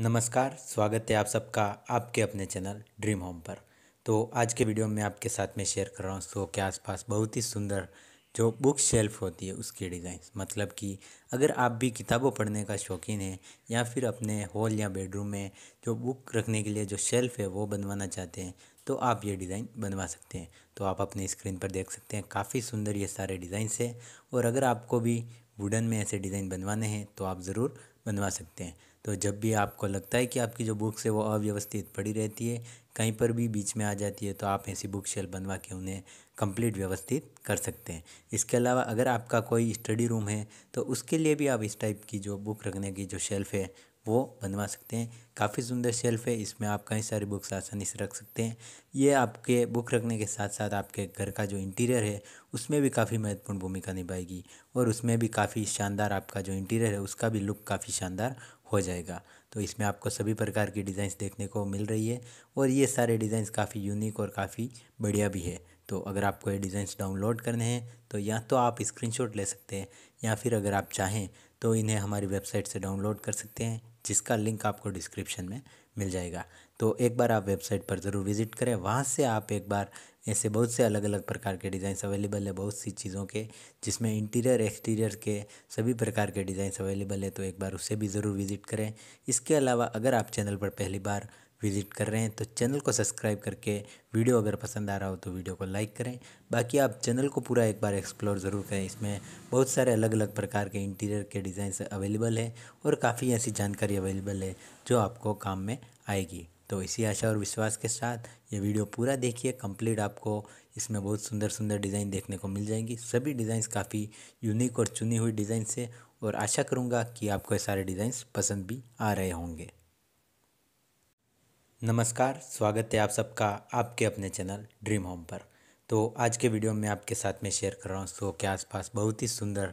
नमस्कार स्वागत है आप सबका आपके अपने चैनल ड्रीम होम पर तो आज के वीडियो में आपके साथ में शेयर कर रहा हूँ सो के आसपास बहुत ही सुंदर जो बुक शेल्फ होती है उसकी डिज़ाइन मतलब कि अगर आप भी किताबों पढ़ने का शौकीन है या फिर अपने हॉल या बेडरूम में जो बुक रखने के लिए जो शेल्फ़ है वो बनवाना चाहते हैं तो आप ये डिज़ाइन बनवा सकते हैं तो आप अपने स्क्रीन पर देख सकते हैं काफ़ी सुंदर ये सारे डिज़ाइंस हैं और अगर आपको भी वुडन में ऐसे डिज़ाइन बनवाने हैं तो आप ज़रूर बनवा सकते हैं तो जब भी आपको लगता है कि आपकी जो बुक्स है वो अव्यवस्थित पड़ी रहती है कहीं पर भी बीच में आ जाती है तो आप ऐसी बुक शेल्फ बनवा के उन्हें कंप्लीट व्यवस्थित कर सकते हैं इसके अलावा अगर आपका कोई स्टडी रूम है तो उसके लिए भी आप इस टाइप की जो बुक रखने की जो शेल्फ़ है वो बनवा सकते हैं काफ़ी सुंदर शेल्फ़ है इसमें आप कई सारी बुक्स आसानी से रख सकते हैं ये आपके बुक रखने के साथ साथ आपके घर का जो इंटीरियर है उसमें भी काफ़ी महत्वपूर्ण भूमिका निभाएगी और उसमें भी काफ़ी शानदार आपका जो इंटीरियर है उसका भी लुक काफ़ी शानदार हो जाएगा तो इसमें आपको सभी प्रकार की डिज़ाइंस देखने को मिल रही है और ये सारे डिज़ाइंस काफ़ी यूनिक और काफ़ी बढ़िया भी है तो अगर आपको ये डिज़ाइंस डाउनलोड करने हैं तो या तो आप स्क्रीनशॉट ले सकते हैं या फिर अगर आप चाहें तो इन्हें हमारी वेबसाइट से डाउनलोड कर सकते हैं जिसका लिंक आपको डिस्क्रिप्शन में मिल जाएगा तो एक बार आप वेबसाइट पर ज़रूर विजिट करें वहाँ से आप एक बार ऐसे बहुत से अलग अलग प्रकार के डिज़ाइंस अवेलेबल है बहुत सी चीज़ों के जिसमें इंटीरियर एक्सटीरियर के सभी प्रकार के डिज़ाइंस अवेलेबल है तो एक बार उसे भी ज़रूर विजिट करें इसके अलावा अगर आप चैनल पर पहली बार विजिट कर रहे हैं तो चैनल को सब्सक्राइब करके वीडियो अगर पसंद आ रहा हो तो वीडियो को लाइक करें बाकी आप चैनल को पूरा एक बार एक्सप्लोर ज़रूर करें इसमें बहुत सारे अलग अलग प्रकार के इंटीरियर के डिज़ाइंस अवेलेबल है और काफ़ी ऐसी जानकारी अवेलेबल है जो आपको काम में आएगी तो इसी आशा और विश्वास के साथ ये वीडियो पूरा देखिए कंप्लीट आपको इसमें बहुत सुंदर सुंदर डिज़ाइन देखने को मिल जाएंगी सभी डिज़ाइंस काफ़ी यूनिक और चुनी हुई डिज़ाइन से और आशा करूँगा कि आपको ये सारे डिज़ाइंस पसंद भी आ रहे होंगे नमस्कार स्वागत है आप सबका आपके अपने चैनल ड्रीम होम पर तो आज के वीडियो में आपके साथ में शेयर कर रहा हूँ सो के आसपास बहुत ही सुंदर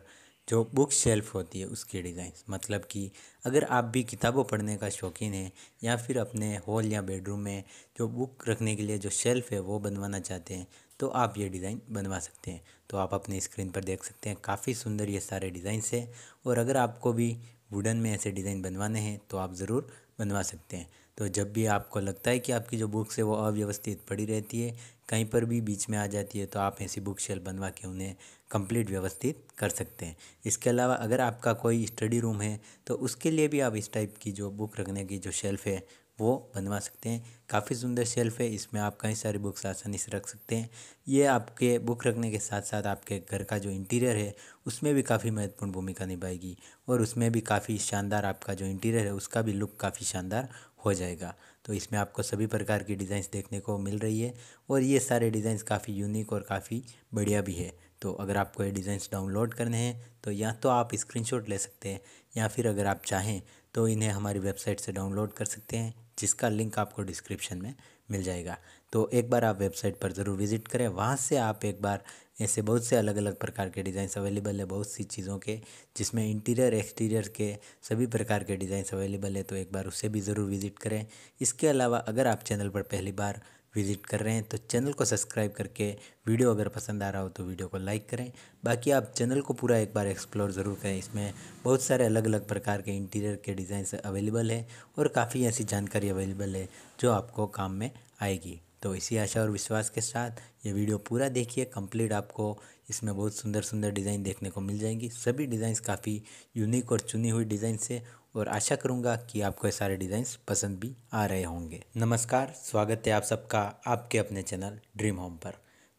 जो बुक शेल्फ होती है उसकी डिज़ाइन मतलब कि अगर आप भी किताबों पढ़ने का शौकीन है या फिर अपने हॉल या बेडरूम में जो बुक रखने के लिए जो शेल्फ़ है वो बनवाना चाहते हैं तो आप ये डिज़ाइन बनवा सकते हैं तो आप अपने स्क्रीन पर देख सकते हैं काफ़ी सुंदर ये सारे डिज़ाइंस हैं और अगर आपको भी वुडन में ऐसे डिज़ाइन बनवाने हैं तो आप ज़रूर बनवा सकते हैं तो जब भी आपको लगता है कि आपकी जो बुक्स है वो अव्यवस्थित पड़ी रहती है कहीं पर भी बीच में आ जाती है तो आप ऐसी बुक शेल्फ बनवा के उन्हें कंप्लीट व्यवस्थित कर सकते हैं इसके अलावा अगर आपका कोई स्टडी रूम है तो उसके लिए भी आप इस टाइप की जो बुक रखने की जो शेल्फ़ है वो बनवा सकते हैं काफ़ी सुंदर शेल्फ़ है इसमें आप कई सारी बुक्स आसानी से रख सकते हैं ये आपके बुक रखने के साथ साथ आपके घर का जो इंटीरियर है उसमें भी काफ़ी महत्वपूर्ण भूमिका निभाएगी और उसमें भी काफ़ी शानदार आपका जो इंटीरियर है उसका भी लुक काफ़ी शानदार हो जाएगा तो इसमें आपको सभी प्रकार की डिज़ाइंस देखने को मिल रही है और ये सारे डिज़ाइंस काफ़ी यूनिक और काफ़ी बढ़िया भी है तो अगर आपको ये डिज़ाइंस डाउनलोड करने हैं तो या तो आप स्क्रीनशॉट ले सकते हैं या फिर अगर आप चाहें तो इन्हें हमारी वेबसाइट से डाउनलोड कर सकते हैं जिसका लिंक आपको डिस्क्रिप्शन में मिल जाएगा तो एक बार आप वेबसाइट पर ज़रूर विज़िट करें वहाँ से आप एक बार ऐसे बहुत से अलग अलग प्रकार के डिज़ाइंस अवेलेबल है बहुत सी चीज़ों के जिसमें इंटीरियर एक्सटीरियर के सभी प्रकार के डिज़ाइंस अवेलेबल है तो एक बार उससे भी ज़रूर विज़िट करें इसके अलावा अगर आप चैनल पर पहली बार विजिट कर रहे हैं तो चैनल को सब्सक्राइब करके वीडियो अगर पसंद आ रहा हो तो वीडियो को लाइक करें बाकी आप चैनल को पूरा एक बार एक्सप्लोर ज़रूर करें इसमें बहुत सारे अलग अलग प्रकार के इंटीरियर के डिज़ाइंस अवेलेबल है और काफ़ी ऐसी जानकारी अवेलेबल है जो आपको काम में आएगी तो इसी आशा और विश्वास के साथ ये वीडियो पूरा देखिए कम्प्लीट आपको इसमें बहुत सुंदर सुंदर डिज़ाइन देखने को मिल जाएंगी सभी डिज़ाइंस काफ़ी यूनिक और चुनी हुई डिज़ाइन से और आशा करूँगा कि आपको ये सारे डिज़ाइंस पसंद भी आ रहे होंगे नमस्कार स्वागत है आप सबका आपके अपने चैनल ड्रीम होम पर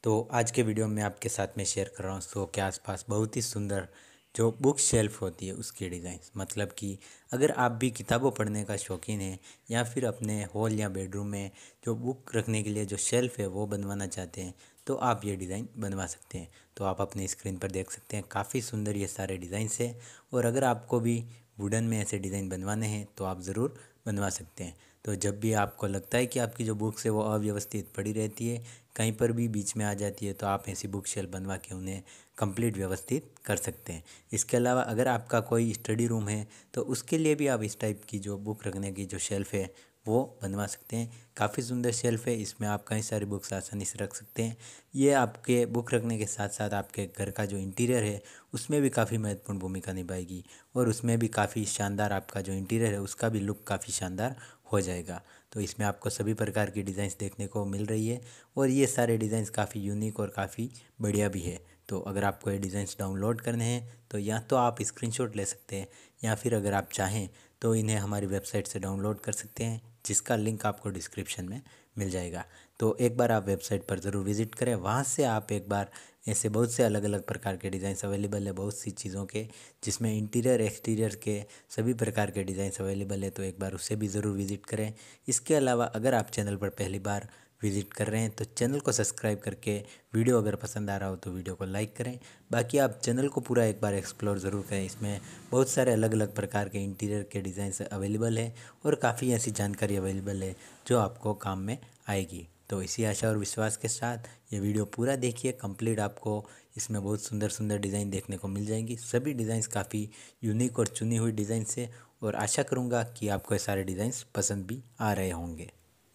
तो आज के वीडियो में आपके साथ में शेयर कर रहा हूँ सो के आसपास बहुत ही सुंदर जो बुक शेल्फ होती है उसकी डिज़ाइंस मतलब कि अगर आप भी किताबों पढ़ने का शौकीन है या फिर अपने हॉल या बेडरूम में जो बुक रखने के लिए जो शेल्फ है वो बनवाना चाहते हैं तो आप ये डिज़ाइन बनवा सकते हैं तो आप अपने स्क्रीन पर देख सकते हैं काफ़ी सुंदर ये सारे डिज़ाइंस हैं और अगर आपको भी वुडन में ऐसे डिज़ाइन बनवाने हैं तो आप ज़रूर बनवा सकते हैं तो जब भी आपको लगता है कि आपकी जो बुक्स है वो अव्यवस्थित पड़ी रहती है कहीं पर भी बीच में आ जाती है तो आप ऐसी बुक शेल्फ बनवा के उन्हें कंप्लीट व्यवस्थित कर सकते हैं इसके अलावा अगर आपका कोई स्टडी रूम है तो उसके लिए भी आप इस टाइप की जो बुक रखने की जो शेल्फ़ है वो बनवा सकते हैं काफ़ी सुंदर शेल्फ है इसमें आप कई सारी बुक्स आसानी से रख सकते हैं ये आपके बुक रखने के साथ साथ आपके घर का जो इंटीरियर है उसमें भी काफ़ी महत्वपूर्ण भूमिका निभाएगी और उसमें भी काफ़ी शानदार आपका जो इंटीरियर है उसका भी लुक काफ़ी शानदार हो जाएगा तो इसमें आपको सभी प्रकार की डिज़ाइंस देखने को मिल रही है और ये सारे डिज़ाइंस काफ़ी यूनिक और काफ़ी बढ़िया भी है तो अगर आपको ये डिज़ाइंस डाउनलोड करने हैं तो या तो आप स्क्रीनशॉट ले सकते हैं या फिर अगर आप चाहें तो इन्हें हमारी वेबसाइट से डाउनलोड कर सकते हैं जिसका लिंक आपको डिस्क्रिप्शन में मिल जाएगा तो एक बार आप वेबसाइट पर ज़रूर विजिट करें वहाँ से आप एक बार ऐसे बहुत से अलग अलग प्रकार के डिज़ाइंस अवेलेबल है बहुत सी चीज़ों के जिसमें इंटीरियर एक्सटीरियर के सभी प्रकार के डिज़ाइंस अवेलेबल है तो एक बार उसे भी ज़रूर विजिट करें इसके अलावा अगर आप चैनल पर पहली बार विजिट कर रहे हैं तो चैनल को सब्सक्राइब करके वीडियो अगर पसंद आ रहा हो तो वीडियो को लाइक करें बाकी आप चैनल को पूरा एक बार एक्सप्लोर ज़रूर करें इसमें बहुत सारे अलग अलग प्रकार के इंटीरियर के डिज़ाइंस अवेलेबल हैं और काफ़ी ऐसी जानकारी अवेलेबल है जो आपको काम में आएगी तो इसी आशा और विश्वास के साथ ये वीडियो पूरा देखिए कंप्लीट आपको इसमें बहुत सुंदर सुंदर डिज़ाइन देखने को मिल जाएंगी सभी डिज़ाइंस काफ़ी यूनिक और चुनी हुई डिज़ाइन से और आशा करूँगा कि आपको ये सारे डिज़ाइंस पसंद भी आ रहे होंगे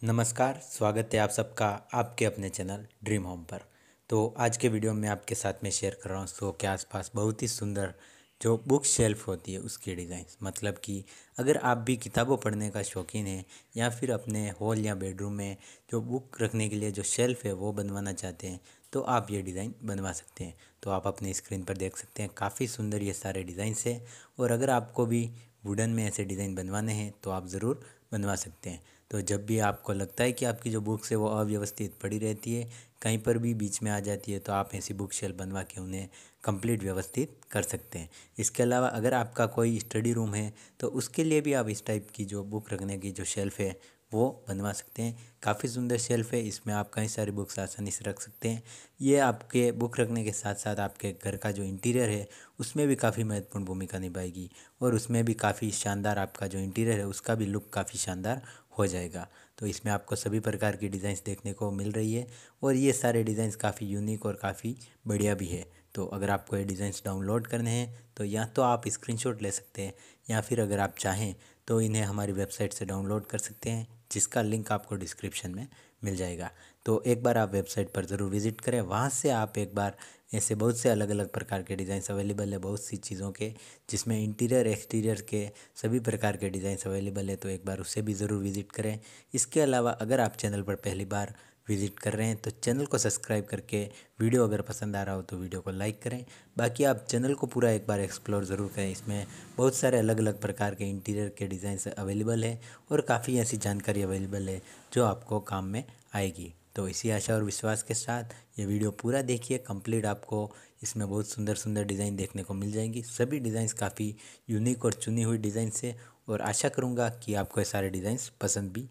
नमस्कार स्वागत है आप सबका आपके अपने चैनल ड्रीम होम पर तो आज के वीडियो में आपके साथ में शेयर कर रहा हूँ सो के आसपास बहुत ही सुंदर जो बुक शेल्फ होती है उसकी डिज़ाइन मतलब कि अगर आप भी किताबों पढ़ने का शौकीन है या फिर अपने हॉल या बेडरूम में जो बुक रखने के लिए जो शेल्फ़ है वो बनवाना चाहते हैं तो आप ये डिज़ाइन बनवा सकते हैं तो आप अपने स्क्रीन पर देख सकते हैं काफ़ी सुंदर ये सारे डिज़ाइंस हैं और अगर आपको भी वुडन में ऐसे डिज़ाइन बनवाने हैं तो आप ज़रूर बनवा सकते हैं तो जब भी आपको लगता है कि आपकी जो बुक्स है वो अव्यवस्थित पड़ी रहती है कहीं पर भी बीच में आ जाती है तो आप ऐसी बुक शेल्फ बनवा के उन्हें कंप्लीट व्यवस्थित कर सकते हैं इसके अलावा अगर आपका कोई स्टडी रूम है तो उसके लिए भी आप इस टाइप की जो बुक रखने की जो शेल्फ़ है वो बनवा सकते हैं काफ़ी सुंदर शेल्फ़ है इसमें आप कई सारी बुक्स आसानी से रख सकते हैं ये आपके बुक रखने के साथ साथ आपके घर का जो इंटीरियर है उसमें भी काफ़ी महत्वपूर्ण भूमिका निभाएगी और उसमें भी काफ़ी शानदार आपका जो इंटीरियर है उसका भी लुक काफ़ी शानदार हो जाएगा तो इसमें आपको सभी प्रकार की डिज़ाइंस देखने को मिल रही है और ये सारे डिज़ाइंस काफ़ी यूनिक और काफ़ी बढ़िया भी है तो अगर आपको ये डिज़ाइंस डाउनलोड करने हैं तो या तो आप स्क्रीनशॉट ले सकते हैं या फिर अगर आप चाहें तो इन्हें हमारी वेबसाइट से डाउनलोड कर सकते हैं जिसका लिंक आपको डिस्क्रिप्शन में मिल जाएगा तो एक बार आप वेबसाइट पर ज़रूर विज़िट करें वहाँ से आप एक बार ऐसे बहुत से अलग अलग प्रकार के डिज़ाइंस अवेलेबल है बहुत सी चीज़ों के जिसमें इंटीरियर एक्सटीरियर के सभी प्रकार के डिज़ाइंस अवेलेबल है तो एक बार उसे भी ज़रूर विज़िट करें इसके अलावा अगर आप चैनल पर पहली बार विजिट कर रहे हैं तो चैनल को सब्सक्राइब करके वीडियो अगर पसंद आ रहा हो तो वीडियो को लाइक करें बाकी आप चैनल को पूरा एक बार एक्सप्लोर ज़रूर करें इसमें बहुत सारे अलग अलग प्रकार के इंटीरियर के डिज़ाइंस अवेलेबल है और काफ़ी ऐसी जानकारी अवेलेबल है जो आपको काम में आएगी तो इसी आशा और विश्वास के साथ ये वीडियो पूरा देखिए कंप्लीट आपको इसमें बहुत सुंदर सुंदर डिज़ाइन देखने को मिल जाएंगी सभी डिज़ाइंस काफ़ी यूनिक और चुनी हुई डिज़ाइन से और आशा करूँगा कि आपको ये सारे डिज़ाइंस पसंद भी